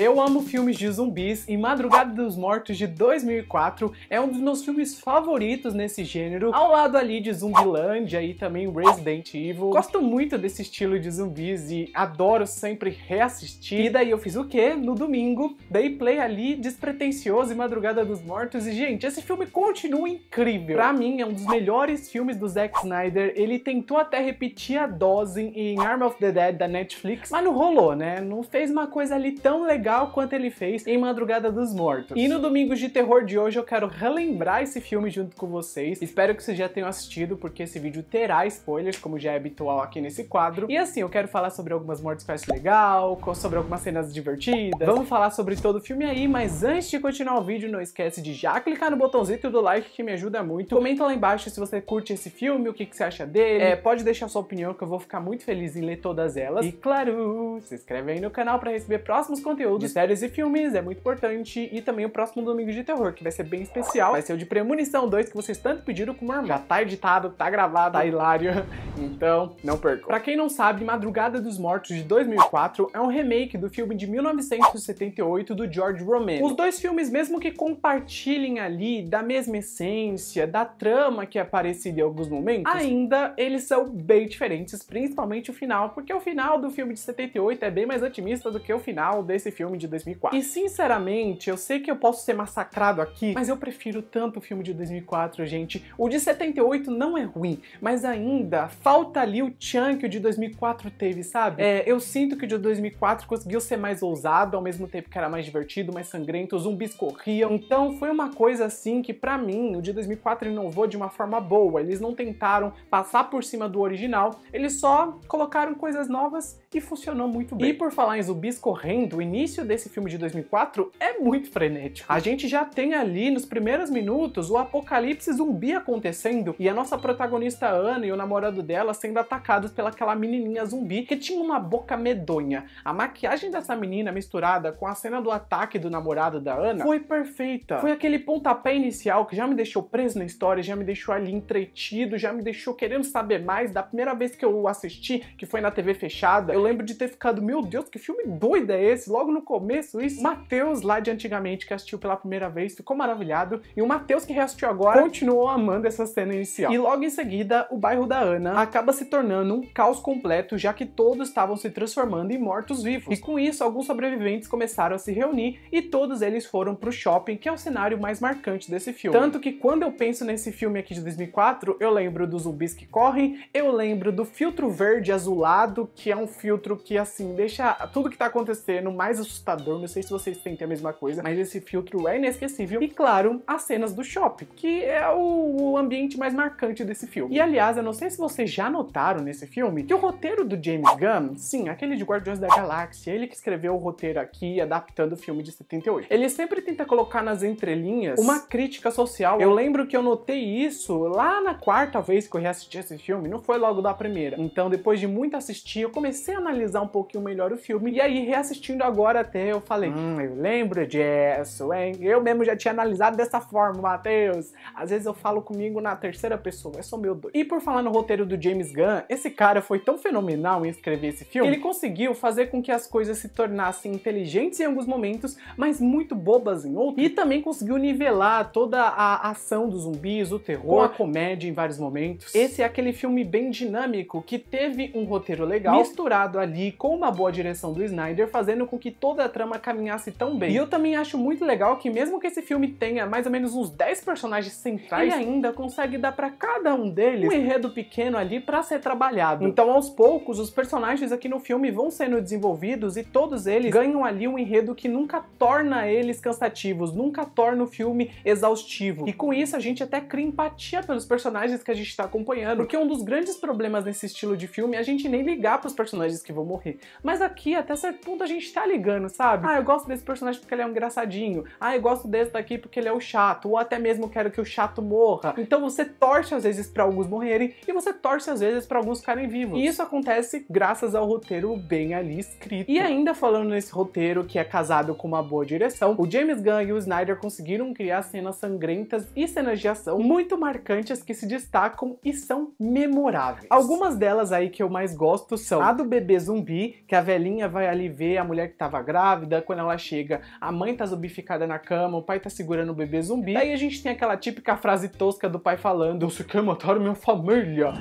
Eu amo filmes de zumbis e Madrugada dos Mortos de 2004 é um dos meus filmes favoritos nesse gênero, ao lado ali de Zumbilândia e também Resident Evil. Gosto muito desse estilo de zumbis e adoro sempre reassistir. E daí eu fiz o quê? No domingo, dei play ali, despretensioso e Madrugada dos Mortos e, gente, esse filme continua incrível. Pra mim, é um dos melhores filmes do Zack Snyder. Ele tentou até repetir a dose em Arm of the Dead da Netflix, mas não rolou, né? Não fez uma coisa ali tão legal legal quanto ele fez em Madrugada dos Mortos. E no Domingos de Terror de hoje eu quero relembrar esse filme junto com vocês. Espero que vocês já tenham assistido, porque esse vídeo terá spoilers, como já é habitual aqui nesse quadro. E assim, eu quero falar sobre algumas mortes que eu acho legal, sobre algumas cenas divertidas. Vamos falar sobre todo o filme aí, mas antes de continuar o vídeo, não esquece de já clicar no botãozinho do like que me ajuda muito. Comenta lá embaixo se você curte esse filme, o que, que você acha dele. É, pode deixar sua opinião que eu vou ficar muito feliz em ler todas elas. E claro, se inscreve aí no canal para receber próximos conteúdos conteúdo de séries e filmes, é muito importante. E também o próximo Domingo de Terror, que vai ser bem especial. Vai ser o de Premonição 2, que vocês tanto pediram com o irmão. Já tá editado, tá gravado, tá hilário. Então, não percam. Pra quem não sabe, Madrugada dos Mortos de 2004 é um remake do filme de 1978 do George Romero. Os dois filmes, mesmo que compartilhem ali da mesma essência, da trama que é parecida em alguns momentos, ainda eles são bem diferentes, principalmente o final, porque o final do filme de 78 é bem mais otimista do que o final desse filme filme de 2004. E sinceramente, eu sei que eu posso ser massacrado aqui, mas eu prefiro tanto o filme de 2004, gente. O de 78 não é ruim, mas ainda falta ali o tchan que o de 2004 teve, sabe? É, eu sinto que o de 2004 conseguiu ser mais ousado, ao mesmo tempo que era mais divertido, mais sangrento, os zumbis corriam. Então foi uma coisa assim que para mim o de 2004 inovou de uma forma boa. Eles não tentaram passar por cima do original, eles só colocaram coisas novas e funcionou muito bem. E por falar em zumbis correndo, o início desse filme de 2004 é muito frenético. A gente já tem ali nos primeiros minutos o apocalipse zumbi acontecendo e a nossa protagonista Ana e o namorado dela sendo atacados pelaquela menininha zumbi que tinha uma boca medonha. A maquiagem dessa menina misturada com a cena do ataque do namorado da Ana foi perfeita. Foi aquele pontapé inicial que já me deixou preso na história, já me deixou ali entretido, já me deixou querendo saber mais da primeira vez que eu assisti, que foi na TV fechada. Eu eu lembro de ter ficado, meu Deus, que filme doido é esse? Logo no começo, isso. Matheus, lá de antigamente, que assistiu pela primeira vez, ficou maravilhado. E o Matheus, que reassistiu agora, continuou amando essa cena inicial. E logo em seguida, o bairro da Ana acaba se tornando um caos completo, já que todos estavam se transformando em mortos-vivos. E com isso, alguns sobreviventes começaram a se reunir e todos eles foram pro shopping, que é o cenário mais marcante desse filme. Tanto que quando eu penso nesse filme aqui de 2004, eu lembro dos zumbis que correm, eu lembro do filtro verde azulado, que é um filme filtro que, assim, deixa tudo que tá acontecendo mais assustador. Não sei se vocês sentem a mesma coisa, mas esse filtro é inesquecível. E, claro, as cenas do shopping, que é o, ambiente mais marcante desse filme. E, aliás, eu não sei se vocês já notaram nesse filme que o roteiro do James Gunn, sim, aquele de Guardiões da Galáxia, ele que escreveu o roteiro aqui, adaptando o filme de 78. Ele sempre tenta colocar nas entrelinhas uma crítica social. Eu lembro que eu notei isso lá na quarta vez que eu reassisti esse filme, não foi logo da primeira. Então, depois de muito assistir, eu comecei a analisar um pouquinho melhor o filme. E aí, reassistindo agora até, eu falei, hum, eu lembro disso, hein? Eu mesmo já tinha analisado dessa forma, Matheus. Às vezes eu falo comigo na terceira pessoa, eu sou meu doido. E por falar no roteiro do James Gunn, esse cara foi tão fenomenal em escrever esse filme, ele conseguiu fazer com que as coisas se tornassem inteligentes em alguns momentos, mas muito bobas em outros. E também conseguiu nivelar toda a ação dos zumbis, o terror, com a comédia em vários momentos. Esse é aquele filme bem dinâmico que teve um roteiro legal misturado ali, com uma boa direção do Snyder, fazendo com que toda a trama caminhasse tão bem. E eu também acho muito legal que mesmo que esse filme tenha mais ou menos uns 10 personagens centrais, ele ainda consegue dar para cada um deles um enredo pequeno ali para ser trabalhado. Então, aos poucos, os personagens aqui no filme vão sendo desenvolvidos e todos eles ganham ali um enredo que nunca torna eles cansativos, nunca torna o filme exaustivo. E com isso a gente até cria empatia pelos personagens que a gente está acompanhando, porque um dos grandes problemas nesse estilo de filme é a gente nem ligar para os personagens que vão morrer. Mas aqui, até certo ponto, a gente tá ligando, sabe? Ah, eu gosto desse personagem porque ele é um engraçadinho. Ah, eu gosto desse daqui porque ele é o chato. Ou até mesmo quero que o chato morra. Então você torce às vezes para alguns morrerem e você torce às vezes para alguns ficarem vivos. E isso acontece graças ao roteiro bem ali escrito. E ainda falando nesse roteiro que é casado com uma boa direção, o James Gunn e o Snyder conseguiram criar cenas sangrentas e cenas de ação muito marcantes que se destacam e são memoráveis. Algumas delas aí que eu mais gosto são a do bebê zumbi, que a velhinha vai ali ver a mulher que tava grávida, quando ela chega, a mãe tá zumbificada na cama, o pai tá segurando o bebê zumbi. Daí a gente tem aquela típica frase tosca do pai falando: Você quer matar minha família?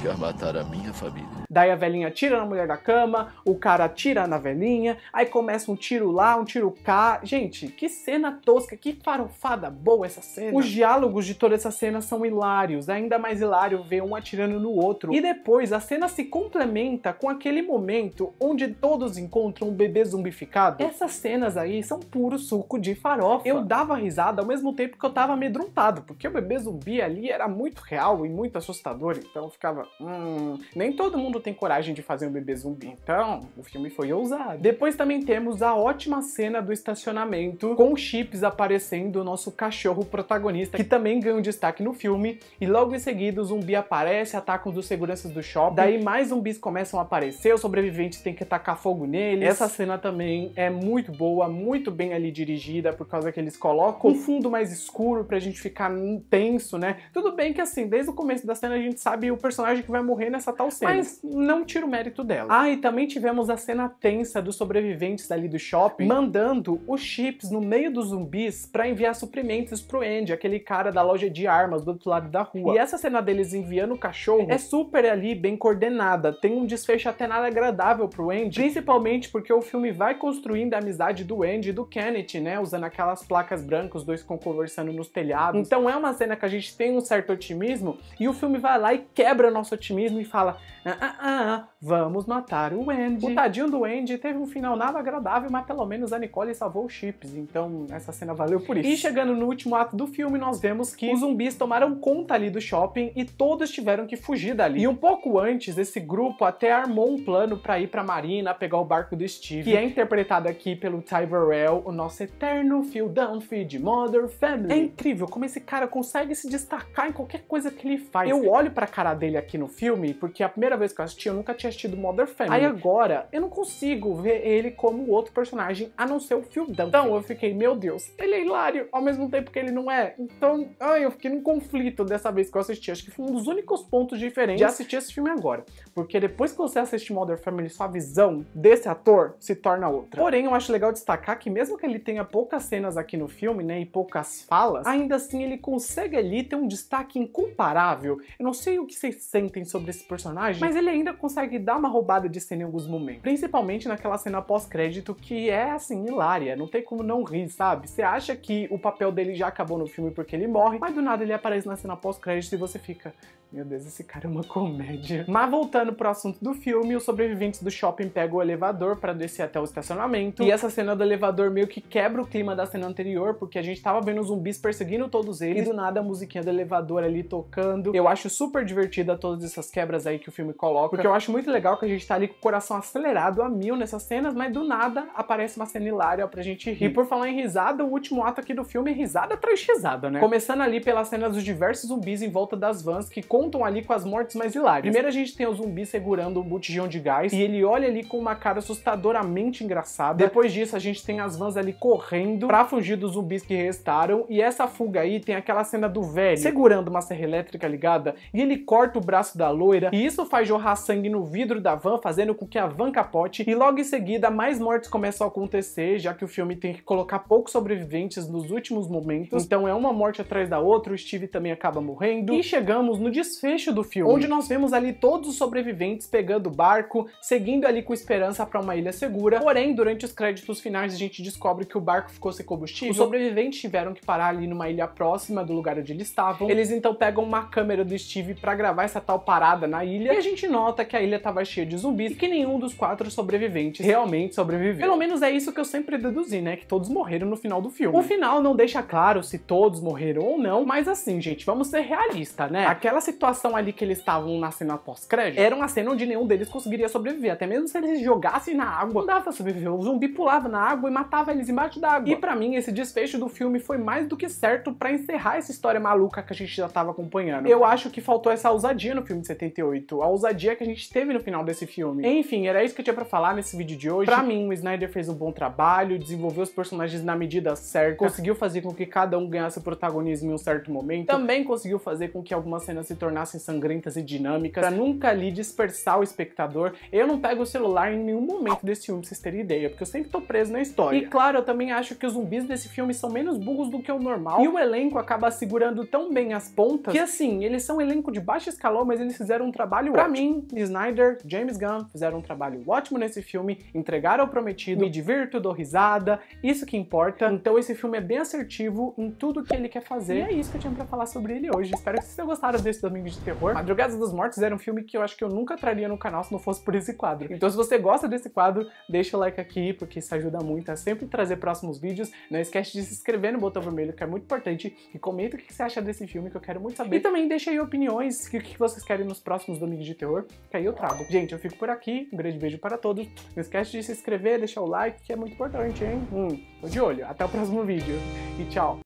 Quer matar a minha família? Daí a velhinha tira na mulher da cama, o cara tira na velhinha, aí começa um tiro lá, um tiro cá. Gente, que cena tosca, que farofada boa essa cena. Os diálogos de toda essa cena são hilários, ainda mais hilário ver um atirando no outro. E depois a cena se complementa com aquele momento onde todos encontram um bebê zumbificado. Essas cenas aí são puro suco de farofa. Eu dava risada ao mesmo tempo que eu tava amedrontado, porque o bebê zumbi ali era muito real e muito assustador, então eu ficava, hum, nem todo mundo tem coragem de fazer um bebê zumbi. Então, o filme foi ousado. Depois também temos a ótima cena do estacionamento com chips aparecendo o nosso cachorro protagonista, que também ganha um destaque no filme. E logo em seguida o zumbi aparece, ataca um dos seguranças do shopping. Daí mais zumbis começam a aparecer, os sobreviventes têm que tacar fogo neles. Essa cena também é muito boa, muito bem ali dirigida, por causa que eles colocam um fundo mais escuro pra gente ficar tenso, né? Tudo bem que assim, desde o começo da cena a gente sabe o personagem que vai morrer nessa tal cena. Mas não tira o mérito dela. Ah, e também tivemos a cena tensa dos sobreviventes ali do shopping mandando os chips no meio dos zumbis para enviar suprimentos pro Andy, aquele cara da loja de armas do outro lado da rua. E essa cena deles enviando o cachorro é super ali bem coordenada, tem um desfecho até nada agradável pro Andy, principalmente porque o filme vai construindo a amizade do Andy e do Kenneth, né, usando aquelas placas brancas, os dois conversando nos telhados. Então é uma cena que a gente tem um certo otimismo e o filme vai lá e quebra nosso otimismo e fala: ah, ah, ah, ah, vamos matar o Andy. O tadinho do Andy teve um final nada agradável, mas pelo menos a Nicole salvou os chips, então essa cena valeu por isso. E chegando no último ato do filme, nós vemos que os zumbis tomaram conta ali do shopping e todos tiveram que fugir dali. E um pouco antes, esse grupo até armou um plano para ir pra marina, pegar o barco do Steve, que é interpretado aqui pelo Ty Burrell, o nosso eterno Phil Dunphy de Mother Family. É incrível como esse cara consegue se destacar em qualquer coisa que ele faz. Eu olho pra cara dele aqui no filme, porque é a primeira vez que eu assistir, eu nunca tinha assistido Mother Family. Aí agora, eu não consigo ver ele como outro personagem, a não ser o Phil Então eu fiquei, meu Deus, ele é hilário, ao mesmo tempo que ele não é. Então, ai, eu fiquei num conflito dessa vez que eu assisti. Acho que foi um dos únicos pontos diferentes de assistir esse filme agora. Porque depois que você assiste Mother Family, sua visão desse ator se torna outra. Porém, eu acho legal destacar que mesmo que ele tenha poucas cenas aqui no filme, né, e poucas falas, ainda assim ele consegue ali ter um destaque incomparável. Eu não sei o que vocês sentem sobre esse personagem, mas ele é ainda consegue dar uma roubada de cena em alguns momentos. Principalmente naquela cena pós-crédito que é, assim, hilária. Não tem como não rir, sabe? Você acha que o papel dele já acabou no filme porque ele morre, mas do nada ele aparece na cena pós-crédito e você fica... Meu Deus, esse cara é uma comédia. Mas voltando pro assunto do filme, os sobreviventes do shopping pegam o elevador para descer até o estacionamento. E essa cena do elevador meio que quebra o clima da cena anterior, porque a gente tava vendo os zumbis perseguindo todos eles. E do nada a musiquinha do elevador ali tocando. Eu acho super divertida todas essas quebras aí que o filme coloca porque eu acho muito legal que a gente tá ali com o coração acelerado a mil nessas cenas, mas do nada aparece uma cena hilária pra gente rir. E hum. por falar em risada, o último ato aqui do filme é risada atrás risada, né? Começando ali pelas cenas dos diversos zumbis em volta das vans que contam ali com as mortes mais hilárias. Primeiro a gente tem o zumbi segurando um botijão de gás e ele olha ali com uma cara assustadoramente engraçada. Depois disso a gente tem as vans ali correndo pra fugir dos zumbis que restaram e essa fuga aí tem aquela cena do velho segurando uma serra elétrica ligada e ele corta o braço da loira e isso faz jorrar sangue no vidro da van, fazendo com que a van capote, e logo em seguida mais mortes começam a acontecer, já que o filme tem que colocar poucos sobreviventes nos últimos momentos, então é uma morte atrás da outra, o Steve também acaba morrendo, e chegamos no desfecho do filme, onde nós vemos ali todos os sobreviventes pegando o barco, seguindo ali com esperança para uma ilha segura, porém durante os créditos finais a gente descobre que o barco ficou sem combustível, os sobreviventes tiveram que parar ali numa ilha próxima do lugar onde eles estavam, eles então pegam uma câmera do Steve para gravar essa tal parada na ilha, e a gente nota nota que a ilha estava cheia de zumbis e que nenhum dos quatro sobreviventes realmente sobreviveu. Pelo menos é isso que eu sempre deduzi, né? Que todos morreram no final do filme. O final não deixa claro se todos morreram ou não, mas assim, gente, vamos ser realistas, né? Aquela situação ali que eles estavam na cena pós-crédito era uma cena onde nenhum deles conseguiria sobreviver. Até mesmo se eles jogassem na água, não dava pra sobreviver. O zumbi pulava na água e matava eles embaixo da água. E para mim, esse desfecho do filme foi mais do que certo para encerrar essa história maluca que a gente já tava acompanhando. Eu acho que faltou essa ousadia no filme de 78. A ousadia que a gente teve no final desse filme. Enfim, era isso que eu tinha pra falar nesse vídeo de hoje. Pra mim, o Snyder fez um bom trabalho, desenvolveu os personagens na medida certa, conseguiu fazer com que cada um ganhasse protagonismo em um certo momento, também conseguiu fazer com que algumas cenas se tornassem sangrentas e dinâmicas, pra nunca ali dispersar o espectador. Eu não pego o celular em nenhum momento desse filme, pra vocês terem ideia, porque eu sempre tô preso na história. E claro, eu também acho que os zumbis desse filme são menos burros do que o normal, e o elenco acaba segurando tão bem as pontas, que assim, eles são um elenco de baixo escalão, mas eles fizeram um trabalho pra ótimo. mim, Snyder, James Gunn fizeram um trabalho ótimo nesse filme, entregaram o prometido, me divirto, dou risada, isso que importa. Então esse filme é bem assertivo em tudo que ele quer fazer. E é isso que eu tinha pra falar sobre ele hoje. Espero que vocês tenham gostado desse Domingo de Terror. Madrugada dos Mortos era um filme que eu acho que eu nunca traria no canal se não fosse por esse quadro. Então se você gosta desse quadro, deixa o like aqui, porque isso ajuda muito a sempre trazer próximos vídeos. Não esquece de se inscrever no botão vermelho, que é muito importante. E comenta o que você acha desse filme, que eu quero muito saber. E também deixa aí opiniões, o que, que vocês querem nos próximos Domingos de Terror que aí eu trago. Gente, eu fico por aqui. Um grande beijo para todos. Não esquece de se inscrever, deixar o like, que é muito importante, hein? Hum, tô de olho. Até o próximo vídeo e tchau!